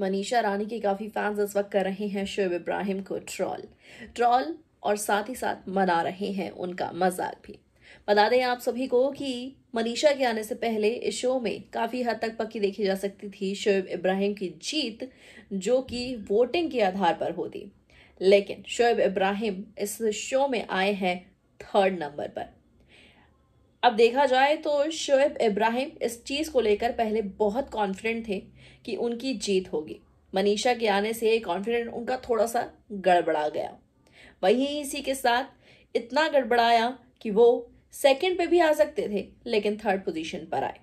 मनीषा रानी के काफ़ी फैंस इस वक्त कर रहे हैं शुएब इब्राहिम को ट्रॉल ट्रॉल और साथ ही साथ मना रहे हैं उनका मजाक भी बता दें आप सभी को कि मनीषा के आने से पहले इस शो में काफ़ी हद तक पक्की देखी जा सकती थी शोएब इब्राहिम की जीत जो कि वोटिंग के आधार पर होती लेकिन शोएब इब्राहिम इस शो में आए हैं थर्ड नंबर पर अब देखा जाए तो शोएब इब्राहिम इस चीज़ को लेकर पहले बहुत कॉन्फिडेंट थे कि उनकी जीत होगी मनीषा के आने से कॉन्फिडेंट उनका थोड़ा सा गड़बड़ा गया वहीं इसी के साथ इतना गड़बड़ाया कि वो सेकंड पे भी आ सकते थे लेकिन थर्ड पोजीशन पर आए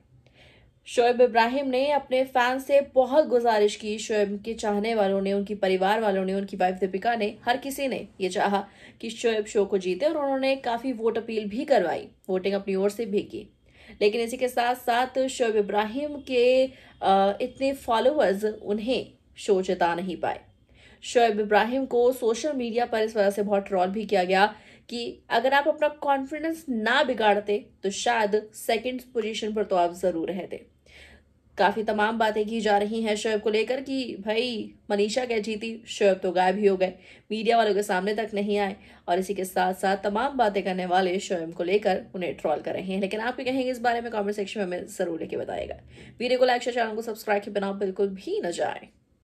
शोएब इब्राहिम ने अपने फैन से बहुत गुजारिश की शोएब के चाहने वालों ने उनकी परिवार वालों ने उनकी वाइफ दीपिका ने हर किसी ने ये चाहा कि शोएब शो को जीते और उन्होंने काफ़ी वोट अपील भी करवाई वोटिंग अपनी ओर से भी की लेकिन इसी के साथ साथ शोएब इब्राहिम के इतने फॉलोअर्स उन्हें शो जिता नहीं पाए शोएब इब्राहिम को सोशल मीडिया पर इस वजह से बहुत ट्रॉल भी किया गया कि अगर आप अपना कॉन्फिडेंस ना बिगाड़ते तो शायद सेकंड पोजीशन पर तो आप जरूर रहते काफी तमाम बातें की जा रही हैं शोएब को लेकर कि भाई मनीषा क्या जीती शोएब तो गायब ही हो गए मीडिया वालों के सामने तक नहीं आए और इसी के साथ साथ तमाम बातें करने वाले शोएब को लेकर उन्हें ट्रॉल कर रहे हैं लेकिन आप भी कहेंगे इस बारे में कॉमेंट सेक्शन में हमें जरूर लेके बताएगा वीडियो को लाइक शेयर चैनल को सब्सक्राइब के बिना बिल्कुल भी न जाए